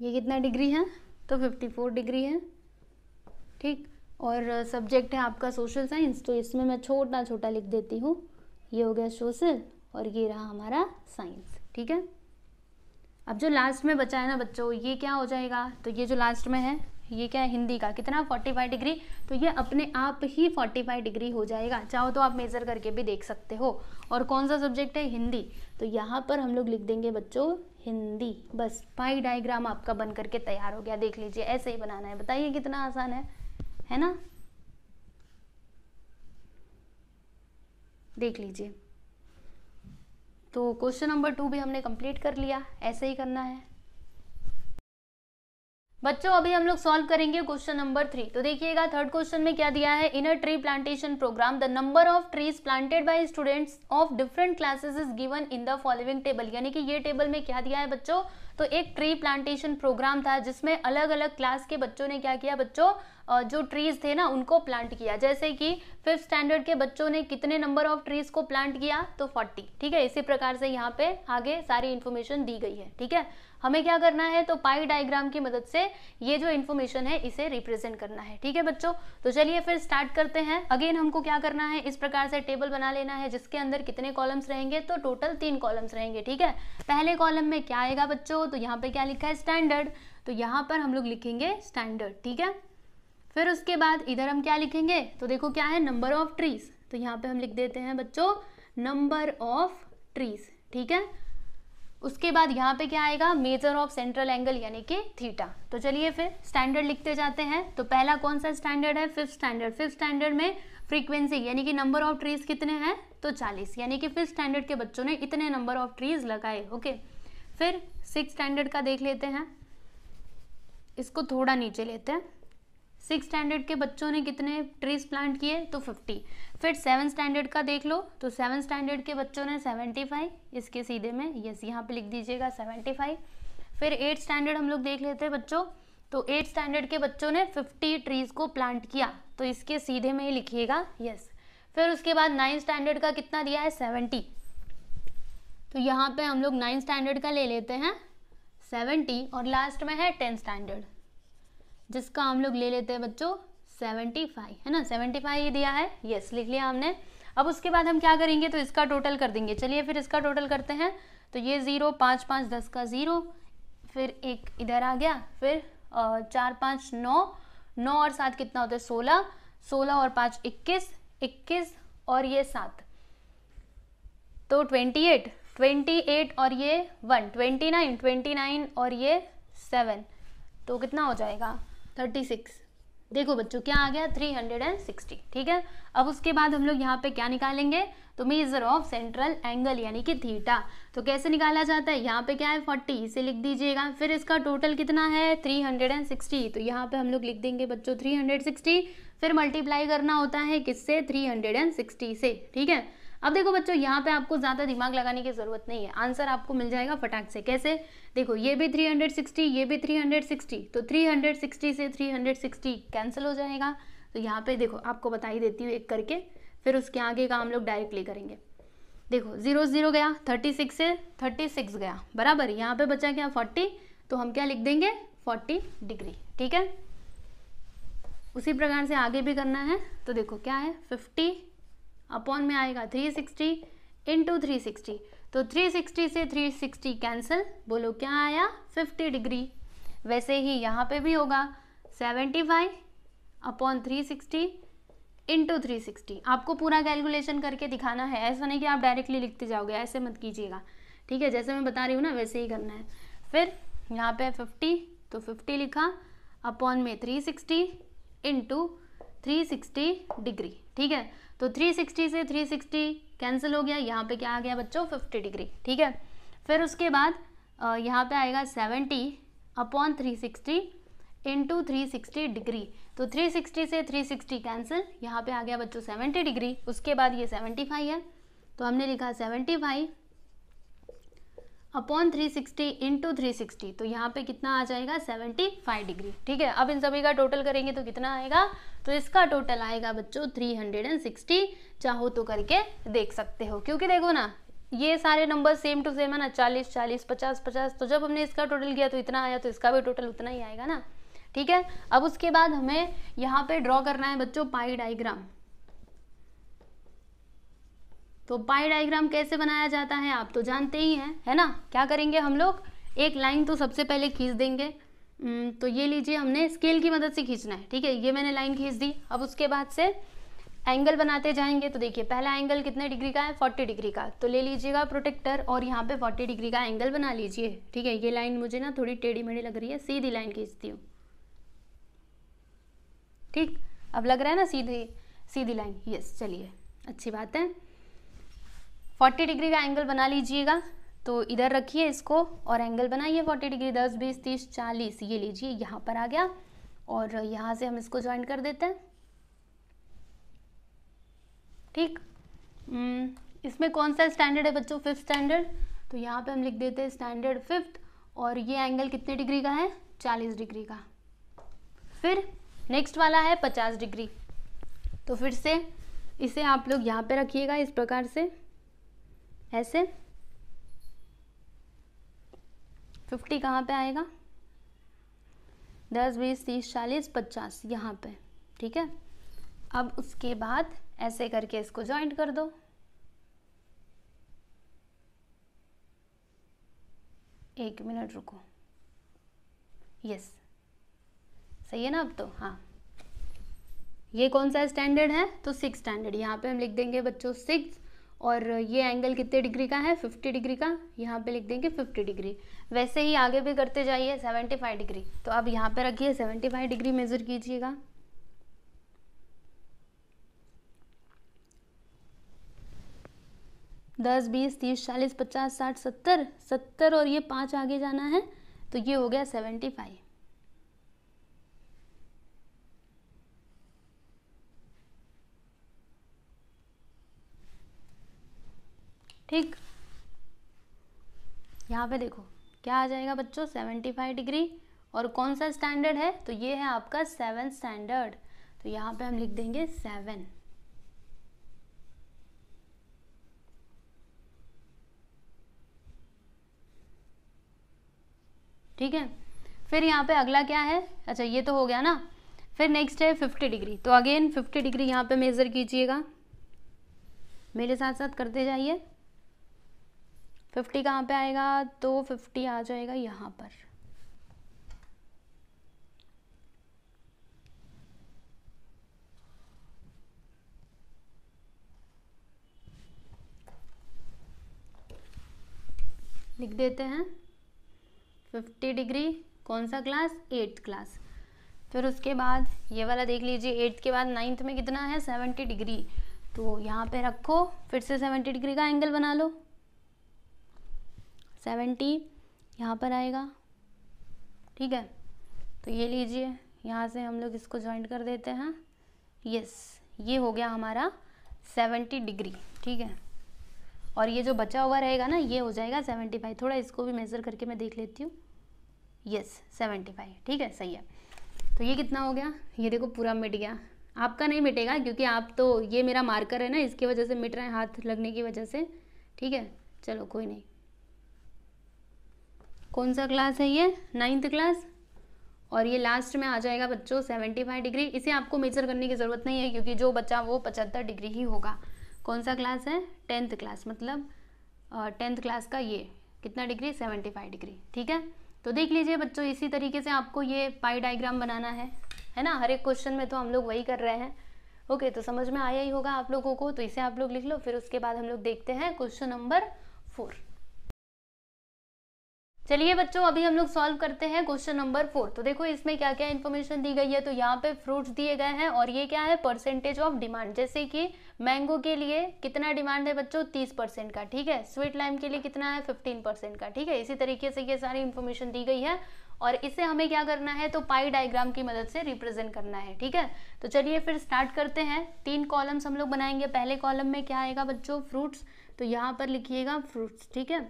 S1: ये कितना डिग्री है तो 54 डिग्री है ठीक और सब्जेक्ट है आपका सोशल साइंस तो इसमें मैं छोटा छोटा लिख देती हूँ ये हो गया सोशल और ये रहा हमारा साइंस ठीक है अब जो लास्ट में बचा है ना बच्चों ये क्या हो जाएगा तो ये जो लास्ट में है ये क्या है हिंदी का कितना 45 डिग्री तो ये अपने आप ही 45 डिग्री हो जाएगा चाहो तो आप मेज़र करके भी देख सकते हो और कौन सा सब्जेक्ट है हिंदी तो यहाँ पर हम लोग लिख देंगे बच्चों हिंदी बस पाई डायग्राम आपका बन करके तैयार हो गया देख लीजिए ऐसे ही बनाना है बताइए कितना आसान है है ना देख लीजिए तो क्वेश्चन नंबर टू भी हमने कंप्लीट कर लिया ऐसे ही करना है बच्चों अभी हम लोग सॉल्व करेंगे क्वेश्चन नंबर थ्री तो देखिएगा थर्ड क्वेश्चन में क्या दिया है in a tree plantation program the number of trees planted by students of different classes is given in the following table यानी कि ये टेबल में क्या दिया है बच्चों तो एक ट्री प्लांटेशन प्रोग्राम था जिसमें अलग अलग क्लास के बच्चों ने क्या किया बच्चों जो ट्रीज़ थे ना उनको प्लांट किया जैसे कि फिफ्थ स्टैंडर्ड के बच्चों ने कितने नंबर ऑफ ट्रीज़ को प्लांट किया तो 40 ठीक है इसी प्रकार से यहाँ पे आगे सारी इन्फॉर्मेशन दी गई है ठीक है हमें क्या करना है तो पाई डायग्राम की मदद से ये जो इन्फॉर्मेशन है इसे रिप्रेजेंट करना है ठीक है बच्चों तो चलिए फिर स्टार्ट करते हैं अगेन हमको क्या करना है इस प्रकार से टेबल बना लेना है जिसके अंदर कितने कॉलम्स रहेंगे तो टोटल तीन कॉलम्स रहेंगे ठीक है पहले कॉलम में क्या आएगा बच्चों तो यहाँ पे क्या लिखा है स्टैंडर्ड तो यहाँ पर हम लोग लिखेंगे स्टैंडर्ड ठीक है फिर उसके बाद इधर हम क्या लिखेंगे तो देखो क्या है नंबर ऑफ ट्रीज तो यहाँ पे हम लिख देते हैं बच्चों नंबर ऑफ ट्रीज ठीक है उसके बाद यहाँ पे क्या आएगा मेजर ऑफ सेंट्रल एंगल यानी कि थीटा तो चलिए फिर स्टैंडर्ड लिखते जाते हैं तो पहला कौन सा स्टैंडर्ड है फिफ्थ स्टैंडर्ड फिफ्थ स्टैंडर्ड में फ्रीक्वेंसी यानी कि नंबर ऑफ ट्रीज कितने हैं तो 40 यानी कि फिफ्थ स्टैंडर्ड के बच्चों ने इतने नंबर ऑफ ट्रीज लगाए ओके फिर सिक्स स्टैंडर्ड का देख लेते हैं इसको थोड़ा नीचे लेते हैं सिक्स स्टैंडर्ड के बच्चों ने कितने ट्रीज प्लांट किए तो फिफ्टी फिर सेवन स्टैंडर्ड का देख लो तो सेवन स्टैंडर्ड के बच्चों ने सेवेंटी फाइव इसके सीधे में यस यहाँ पे लिख दीजिएगा सेवेंटी फाइव फिर एट स्टैंडर्ड हम लोग देख लेते हैं बच्चों तो एट स्टैंडर्ड के बच्चों ने फिफ्टी ट्रीज को प्लांट किया तो इसके सीधे में ही लिखिएगा यस फिर उसके बाद नाइन्थ स्टैंडर्ड का कितना दिया है सेवेंटी तो यहाँ पे हम लोग नाइन्थ स्टैंडर्ड का ले लेते हैं सेवेंटी और लास्ट में है टेंथ स्टैंडर्ड जिसका हम लोग ले लेते हैं बच्चों सेवेंटी फाइव है ना सेवेंटी फाइव ये दिया है यस लिख लिया हमने अब उसके बाद हम क्या करेंगे तो इसका टोटल कर देंगे चलिए फिर इसका टोटल करते हैं तो ये ज़ीरो पाँच पाँच दस का ज़ीरो फिर एक इधर आ गया फिर चार पाँच नौ नौ और सात कितना होता है सोलह सोलह और पाँच इक्कीस इक्कीस और ये सात तो ट्वेंटी एट ट्वेंटी एट और ये one twenty nine twenty nine और ये सेवन तो कितना हो जाएगा थर्टी सिक्स देखो बच्चों क्या आ गया थ्री हंड्रेड एंड सिक्सटी ठीक है अब उसके बाद हम लोग यहाँ पे क्या निकालेंगे तो मेजर ऑफ सेंट्रल एंगल यानी कि थीटा तो कैसे निकाला जाता है यहाँ पे क्या है फोर्टी इसे लिख दीजिएगा फिर इसका टोटल कितना है थ्री हंड्रेड एंड सिक्सटी तो यहाँ पे हम लोग लिख देंगे बच्चों थ्री हंड्रेड सिक्सटी फिर मल्टीप्लाई करना होता है किससे थ्री हंड्रेड एंड सिक्सटी से ठीक है अब देखो बच्चों यहाँ पे आपको ज़्यादा दिमाग लगाने की ज़रूरत नहीं है आंसर आपको मिल जाएगा फटाक से कैसे देखो ये भी 360 ये भी 360 तो 360 से 360 कैंसिल हो जाएगा तो यहाँ पे देखो आपको बता ही देती हूँ एक करके फिर उसके आगे का हम लोग डायरेक्टली करेंगे देखो जीरो जीरो गया थर्टी सिक्स से थर्टी सिक्स गया बराबर यहाँ पे बचा क्या फोर्टी तो हम क्या लिख देंगे फोर्टी डिग्री ठीक है उसी प्रकार से आगे भी करना है तो देखो क्या है फिफ्टी अपॉन में आएगा 360 सिक्सटी इंटू थ्री तो 360 से 360 कैंसिल बोलो क्या आया 50 डिग्री वैसे ही यहाँ पे भी होगा 75 five upon three sixty into three sixty आपको पूरा कैलकुलेशन करके दिखाना है ऐसा नहीं कि आप डायरेक्टली लिखते जाओगे ऐसे मत कीजिएगा ठीक है जैसे मैं बता रही हूँ ना वैसे ही करना है फिर यहाँ पे 50 तो 50 लिखा अपॉन में 360 सिक्सटी इंटू थ्री डिग्री ठीक है तो 360 से 360 कैंसिल हो गया यहाँ पे क्या आ गया बच्चों 50 डिग्री ठीक है फिर उसके बाद यहाँ पे आएगा 70 upon 360 sixty into three degree तो 360 से 360 कैंसिल यहाँ पे आ गया बच्चों 70 डिग्री उसके बाद ये 75 है तो हमने लिखा five upon three sixty into three sixty तो यहाँ पे कितना आ जाएगा सेवेंटी फाइव डिग्री ठीक है अब इन सभी का टोटल करेंगे तो कितना आएगा तो इसका टोटल आएगा बच्चों थ्री हंड्रेड एंड सिक्सटी चाहो तो करके देख सकते हो क्योंकि देखो ना ये सारे नंबर सेम टू सेम है ना चालीस चालीस पचास पचास तो जब हमने इसका टोटल किया तो इतना आया तो इसका भी टोटल उतना ही आएगा ना ठीक है अब उसके बाद हमें यहाँ पे ड्रॉ करना है बच्चों पाई डाइग्राम तो पाई डायग्राम कैसे बनाया जाता है आप तो जानते ही हैं है ना क्या करेंगे हम लोग एक लाइन तो सबसे पहले खींच देंगे तो ये लीजिए हमने स्केल की मदद से खींचना है ठीक है ये मैंने लाइन खींच दी अब उसके बाद से एंगल बनाते जाएंगे तो देखिए पहला एंगल कितने डिग्री का है 40 डिग्री का तो ले लीजिएगा प्रोटेक्टर और यहाँ पे 40 डिग्री का एंगल बना लीजिए ठीक है ये लाइन मुझे ना थोड़ी टेढ़ी मेढ़ी लग रही है सीधी लाइन खींचती हूँ ठीक अब लग रहा है ना सीधी सीधी लाइन यस चलिए अच्छी बात है फोर्टी डिग्री का एंगल बना लीजिएगा तो इधर रखिए इसको और एंगल बनाइए फोर्टी डिग्री दस बीस तीस चालीस ये लीजिए यहाँ पर आ गया और यहाँ से हम इसको ज्वाइन कर देते हैं ठीक हम्म, इसमें कौन सा स्टैंडर्ड है बच्चों फिफ्थ स्टैंडर्ड तो यहाँ पे हम लिख देते हैं स्टैंडर्ड फिफ्थ और ये एंगल कितने डिग्री का है चालीस डिग्री का फिर नेक्स्ट वाला है पचास डिग्री तो फिर से इसे आप लोग यहाँ पे रखिएगा इस प्रकार से ऐसे फिफ्टी कहाँ पे आएगा दस बीस तीस चालीस पचास यहाँ पे ठीक है अब उसके बाद ऐसे करके इसको ज्वाइंट कर दो एक मिनट रुको यस सही है ना अब तो हाँ ये कौन सा स्टैंडर्ड है तो सिक्स स्टैंडर्ड यहाँ पे हम लिख देंगे बच्चों सिक्स और ये एंगल कितने डिग्री का है 50 डिग्री का यहाँ पे लिख देंगे 50 डिग्री वैसे ही आगे भी करते जाइए 75 डिग्री तो अब यहाँ पे रखिए 75 डिग्री मेज़र कीजिएगा दस बीस तीस चालीस पचास साठ सत्तर सत्तर और ये पाँच आगे जाना है तो ये हो गया सेवेंटी फाइव ठीक यहाँ पे देखो क्या आ जाएगा बच्चों सेवेंटी फाइव डिग्री और कौन सा स्टैंडर्ड है तो ये है आपका सेवन स्टैंडर्ड तो यहाँ पे हम लिख देंगे सेवन ठीक है फिर यहाँ पे अगला क्या है अच्छा ये तो हो गया ना फिर नेक्स्ट है फिफ्टी डिग्री तो अगेन फिफ्टी डिग्री यहाँ पे मेज़र कीजिएगा मेरे साथ साथ करते जाइए फिफ्टी कहाँ पे आएगा तो फिफ्टी आ जाएगा यहाँ पर लिख देते हैं फिफ्टी डिग्री कौन सा क्लास एट्थ क्लास फिर उसके बाद ये वाला देख लीजिए एट्थ के बाद नाइन्थ में कितना है सेवेंटी डिग्री तो यहाँ पे रखो फिर से सेवेंटी डिग्री का एंगल बना लो सेवेंटी यहाँ पर आएगा ठीक है तो ये लीजिए यहाँ से हम लोग इसको ज्वाइंट कर देते हैं यस ये हो गया हमारा सेवेंटी डिग्री ठीक है और ये जो बचा हुआ रहेगा ना ये हो जाएगा सेवेंटी फाइव थोड़ा इसको भी मेज़र करके मैं देख लेती हूँ यस सेवेंटी फाइव ठीक है सही है तो ये कितना हो गया ये देखो पूरा मिट गया आपका नहीं मिटेगा क्योंकि आप तो ये मेरा मार्कर है ना इसकी वजह से मिट रहे हैं हाथ लगने की वजह से ठीक है चलो कोई नहीं कौन सा क्लास है ये नाइन्थ क्लास और ये लास्ट में आ जाएगा बच्चों सेवेंटी फाइव डिग्री इसे आपको मेजर करने की ज़रूरत नहीं है क्योंकि जो बच्चा वो पचहत्तर डिग्री ही होगा कौन सा क्लास है टेंथ क्लास मतलब टेंथ क्लास का ये कितना डिग्री सेवेंटी फाइव डिग्री ठीक है तो देख लीजिए बच्चों इसी तरीके से आपको ये पाई डाइग्राम बनाना है है ना हर एक क्वेश्चन में तो हम लोग वही कर रहे हैं ओके तो समझ में आया ही होगा आप लोगों को तो इसे आप लोग लिख लो फिर उसके बाद हम लोग देखते हैं क्वेश्चन नंबर फोर चलिए बच्चों अभी हम लोग सॉल्व करते हैं क्वेश्चन नंबर फोर तो देखो इसमें क्या क्या इन्फॉर्मेशन दी गई है तो यहाँ पे फ्रूट्स दिए गए हैं और ये क्या है परसेंटेज ऑफ डिमांड जैसे कि मैंगो के लिए कितना डिमांड है बच्चों तीस परसेंट का ठीक है स्वीट लाइम के लिए कितना है फिफ्टीन परसेंट का ठीक है इसी तरीके से ये सारी इन्फॉर्मेशन दी गई है और इसे हमें क्या करना है तो पाई डायग्राम की मदद से रिप्रेजेंट करना है ठीक है तो चलिए फिर स्टार्ट करते हैं तीन कॉलम्स हम लोग बनाएंगे पहले कॉलम में क्या आएगा बच्चों फ्रूट्स तो यहाँ पर लिखिएगा फ्रूट्स ठीक है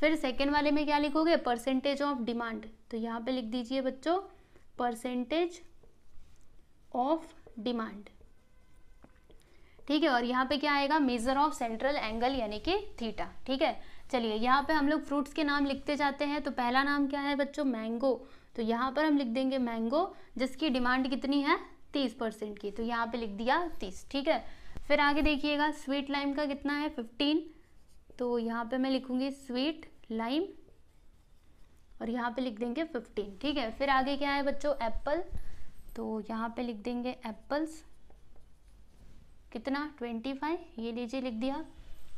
S1: फिर सेकेंड वाले में क्या लिखोगे परसेंटेज ऑफ डिमांड तो यहाँ पे लिख दीजिए बच्चों परसेंटेज ऑफ डिमांड ठीक है और यहाँ पे क्या आएगा मेजर ऑफ सेंट्रल एंगल यानी कि थीटा ठीक है चलिए यहाँ पे हम लोग फ्रूट्स के नाम लिखते जाते हैं तो पहला नाम क्या है बच्चों मैंगो तो यहाँ पर हम लिख देंगे मैंगो जिसकी डिमांड कितनी है तीस परसेंट की तो यहाँ पे लिख दिया तीस ठीक है फिर आगे देखिएगा स्वीट लाइम का कितना है फिफ्टीन तो यहाँ पे मैं लिखूँगी स्वीट लाइम और यहाँ पे लिख देंगे फिफ्टीन ठीक है फिर आगे क्या है बच्चों एप्पल तो यहाँ पे लिख देंगे एप्पल्स कितना ट्वेंटी फाइव ये लीजिए लिख दिया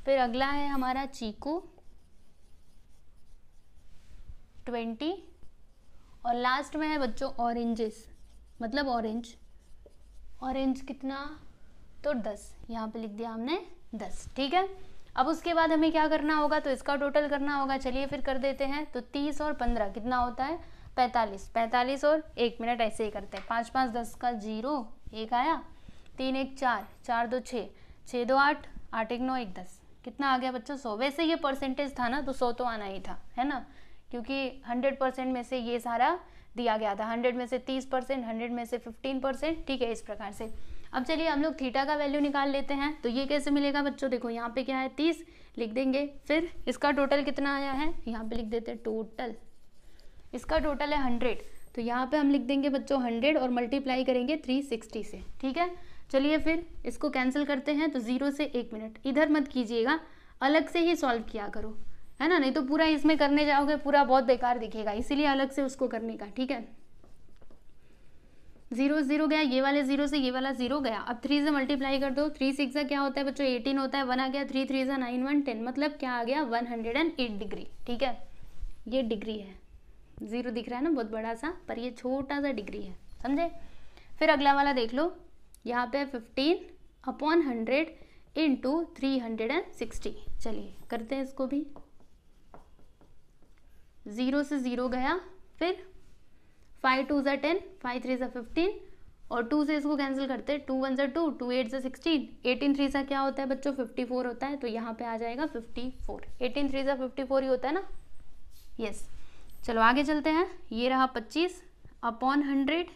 S1: फिर अगला है हमारा चीकू ट्वेंटी और लास्ट में है बच्चों ऑरेंजेस मतलब ऑरेंज ऑरेंज कितना तो दस यहाँ पे लिख दिया हमने दस ठीक है अब उसके बाद हमें क्या करना होगा तो इसका टोटल करना होगा चलिए फिर कर देते हैं तो तीस और पंद्रह कितना होता है पैंतालीस पैंतालीस और एक मिनट ऐसे ही करते हैं पाँच पाँच दस का जीरो एक आया तीन एक चार चार दो छः छः दो आठ आठ एक नौ एक दस कितना आ गया बच्चों सौ वैसे ये परसेंटेज था ना तो सौ तो आना ही था है ना क्योंकि हंड्रेड परसेंट में से ये सारा दिया गया था हंड्रेड में से तीस परसेंट हंड्रेड में से फिफ्टीन परसेंट ठीक है इस प्रकार से अब चलिए हम लोग थीटा का वैल्यू निकाल लेते हैं तो ये कैसे मिलेगा बच्चों देखो यहाँ पे क्या है तीस लिख देंगे फिर इसका टोटल कितना आया है यहाँ पे लिख देते हैं टोटल इसका टोटल है हंड्रेड तो यहाँ पे हम लिख देंगे बच्चों हंड्रेड और मल्टीप्लाई करेंगे थ्री सिक्सटी से ठीक है चलिए फिर इसको कैंसिल करते हैं तो ज़ीरो से एक मिनट इधर मत कीजिएगा अलग से ही सॉल्व किया करो है ना नहीं तो पूरा इसमें करने जाओगे पूरा बहुत बेकार दिखेगा इसीलिए अलग से उसको करने का ठीक है जीरो जीरो गया ये वाले जीरो से ये वाला जीरो गया अब थ्री से मल्टीप्लाई कर दो थ्री सिक्स क्या होता है बच्चों एटीन होता है वन आ गया थ्री थ्री सा नाइन वन टेन मतलब क्या आ गया one hundred and eight degree ठीक है ये डिग्री है जीरो दिख रहा है ना बहुत बड़ा सा पर ये छोटा सा डिग्री है समझे फिर अगला वाला देख लो यहाँ पे fifteen upon hundred into three hundred and sixty चलिए करते हैं इसको भी ज़ीरो से ज़ीरो गया फिर फाइव टू ज़ा टेन फाइव थ्री ज़ा फिफ्टीन और टू से इसको कैंसिल करते हैं टू वन ज़ा टू टू एट ज़ा सिक्सटीन एटीन थ्री ज़ा क्या होता है बच्चों फिफ्टी फोर होता है तो यहाँ पे आ जाएगा फिफ्टी फोर एटीन थ्री ज़ा फिफ्टी फोर ही होता है ना यस चलो आगे चलते हैं ये रहा पच्चीस upon hundred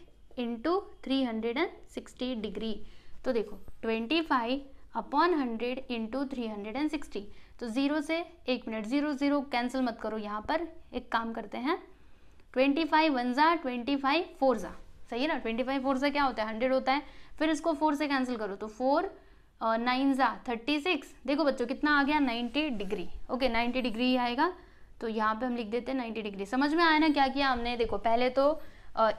S1: into three hundred and sixty degree तो देखो twenty five upon hundred into three hundred and sixty तो ज़ीरो से एक मिनट ज़ीरो ज़ीरो कैंसिल मत करो यहाँ पर एक काम करते हैं ट्वेंटी फाइव वन ज़ा ट्वेंटी फाइव फोर ज़ा सही है ना ट्वेंटी फाइव फोर ज़ा क्या होता है हंड्रेड होता है फिर इसको फोर से कैंसिल करो तो फोर नाइन ज़ा थर्टी सिक्स देखो बच्चों कितना आ गया ninety degree okay ninety degree आएगा तो यहाँ पे हम लिख देते हैं नाइन्टी डिग्री समझ में आया ना क्या किया हमने देखो पहले तो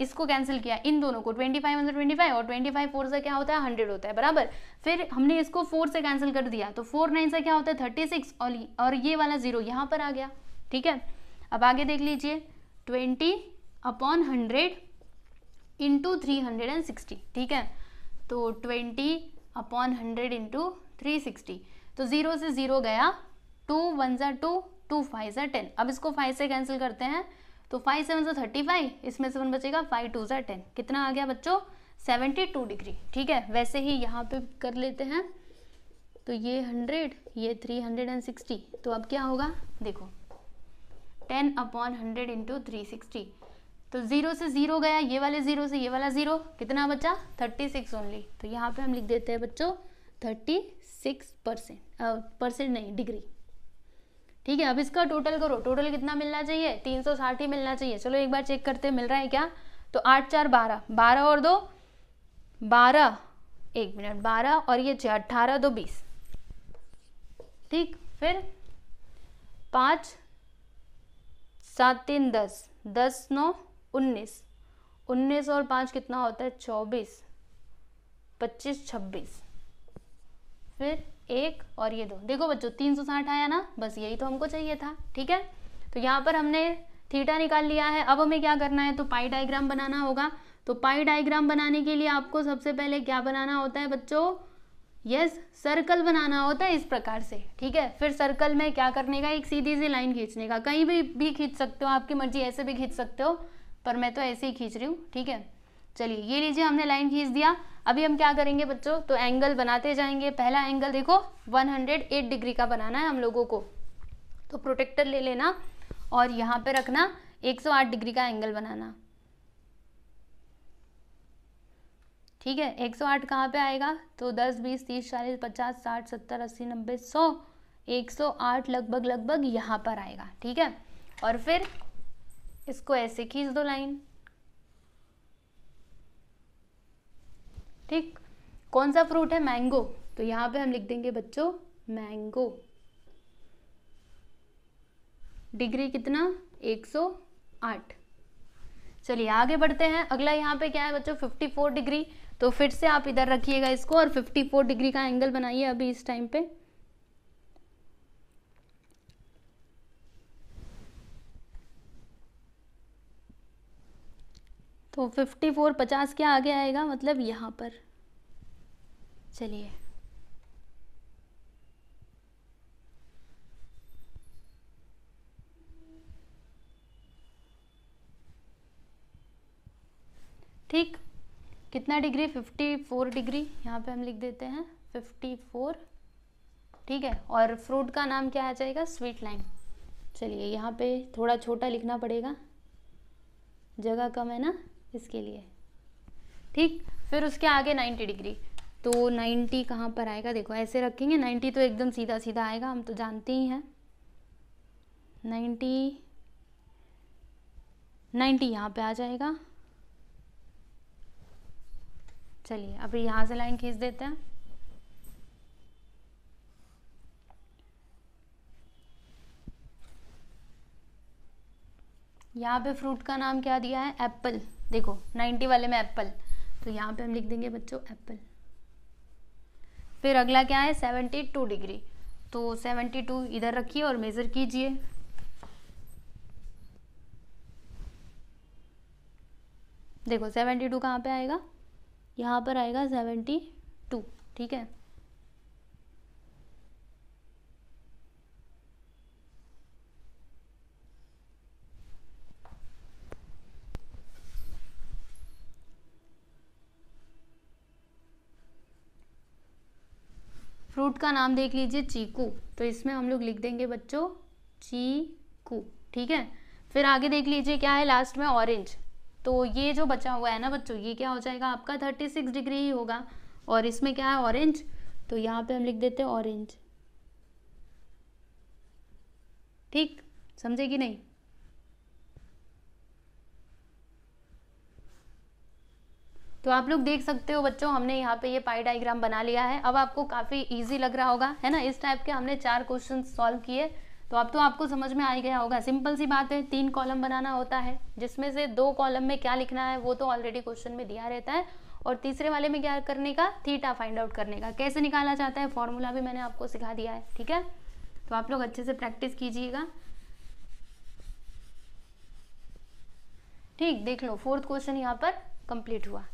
S1: इसको कैंसिल किया इन दोनों को twenty five hundred twenty five और ट्वेंटी फाइव फोर से क्या होता है हंड्रेड होता है बराबर फिर हमने इसको फोर से कैंसिल कर दिया तो फोर नाइन से क्या होता है थर्टी सिक्स और ये वाला जीरो यहाँ पर आ गया ठीक है अब आगे देख लीजिए twenty upon hundred into three hundred and sixty ठीक है तो twenty upon hundred into three sixty तो ज़ीरो से ज़ीरो गया टू वन ज़ा टू टू फाइव ज़ा टेन अब इसको फाइव से कैंसिल करते हैं तो फाइव सेवन ज़ा थर्टी फाइव इसमें सेवन बचेगा फाइव टू ज़ा टेन कितना आ गया बच्चों सेवेंटी टू डिग्री ठीक है वैसे ही यहाँ पे कर लेते हैं तो ये हंड्रेड ये थ्री हंड्रेड एंड सिक्सटी तो अब क्या होगा देखो ten upon hundred into three sixty तो ज़ीरो से ज़ीरो गया ये वाले ज़ीरो से ये वाला ज़ीरो कितना बचा थर्टी सिक्स ओनली तो यहाँ पे हम लिख देते हैं बच्चों थर्टी सिक्स परसेंट परसेंट नहीं डिग्री ठीक है अब इसका टोटल करो टोटल कितना मिलना चाहिए तीन सौ साठ ही मिलना चाहिए चलो एक बार चेक करते मिल रहा है क्या तो आठ चार बारह बारह और दो बारह एक मिनट बारह और ये छः अट्ठारह दो बीस ठीक फिर पाँच सात तीन दस दस नौ उन्नीस उन्नीस और पाँच कितना होता है चौबीस पच्चीस छब्बीस फिर एक और ये दो देखो बच्चों तीन सौ साठ आया ना बस यही तो हमको चाहिए था ठीक है तो यहाँ पर हमने थीटा निकाल लिया है अब हमें क्या करना है तो पाई डायग्राम बनाना होगा तो पाई डायग्राम बनाने के लिए आपको सबसे पहले क्या बनाना होता है बच्चों यस सर्कल बनाना होता है इस प्रकार से ठीक है फिर सर्कल में क्या करने का एक सीधी सी लाइन खींचने का कहीं भी भी खींच सकते हो आपकी मर्जी ऐसे भी खींच सकते हो पर मैं तो ऐसे ही खींच रही हूँ ठीक है चलिए ये लीजिए हमने लाइन खींच दिया अभी हम क्या करेंगे बच्चों तो एंगल बनाते जाएंगे पहला एंगल देखो 108 डिग्री का बनाना है हम लोगों को तो प्रोटेक्टर ले लेना और यहाँ पे रखना 108 डिग्री का एंगल बनाना ठीक है एक सौ आठ कहाँ पर आएगा तो दस बीस तीस चालीस पचास साठ सत्तर अस्सी नब्बे सौ एक सौ आठ लगभग लगभग यहाँ पर आएगा ठीक है और फिर इसको ऐसे खींच दो लाइन ठीक कौन सा फ्रूट है मैंगो तो यहाँ पे हम लिख देंगे बच्चों मैंगो डिग्री कितना 108 चलिए आगे बढ़ते हैं अगला यहाँ पे क्या है बच्चों 54 डिग्री तो फिर से आप इधर रखिएगा इसको और 54 डिग्री का एंगल बनाइए अभी इस टाइम पे तो 54 50 क्या आगे आएगा मतलब यहां पर चलिए ठीक कितना डिग्री 54 डिग्री यहाँ पे हम लिख देते हैं 54 ठीक है और फ्रूट का नाम क्या आ जाएगा स्वीट लाइम चलिए यहाँ पे थोड़ा छोटा लिखना पड़ेगा जगह कम है ना इसके लिए ठीक फिर उसके आगे 90 डिग्री तो 90 कहाँ पर आएगा देखो ऐसे रखेंगे 90 तो एकदम सीधा सीधा आएगा हम तो जानते ही हैं 90 90 यहाँ पे आ जाएगा चलिए अब यहाँ से लाइन खींच देते हैं यहाँ पे फ्रूट का नाम क्या दिया है एप्पल देखो 90 वाले में एप्पल तो यहाँ पे हम लिख देंगे बच्चों एप्पल फिर अगला क्या है 72 डिग्री तो 72 इधर रखिए और मेज़र कीजिए देखो 72 टू कहाँ पे आएगा यहाँ पर आएगा सेवेंटी टू ठीक है फ्रूट का नाम देख लीजिए चीकू तो इसमें हम लोग लिख देंगे बच्चों चीकू ठीक है फिर आगे देख लीजिए क्या है लास्ट में ऑरेंज तो ये जो बचा हुआ है ना बच्चों ये क्या हो जाएगा आपका थर्टी सिक्स डिग्री ही होगा और इसमें क्या है ऑरेंज तो यहाँ पे हम लिख देते हैं ऑरेंज ठीक समझे कि नहीं तो आप लोग देख सकते हो बच्चों हमने यहाँ पे ये पाई डायग्राम बना लिया है अब आपको काफ़ी इजी लग रहा होगा है ना इस टाइप के हमने चार क्वेश्चन सॉल्व किए तो अब तो आपको समझ में आ ही गया होगा सिंपल सी बात है तीन कॉलम बनाना होता है जिसमें से दो कॉलम में क्या लिखना है वो तो ऑलरेडी क्वेश्चन में दिया रहता है और तीसरे वाले में क्या करने का थीटा फाइंड आउट करने का कैसे निकाला जाता है फॉर्मूला भी मैंने आपको सिखा दिया है ठीक है तो आप लोग अच्छे से प्रैक्टिस कीजिएगा ठीक देख लो फोर्थ क्वेश्चन यहाँ पर कंप्लीट हुआ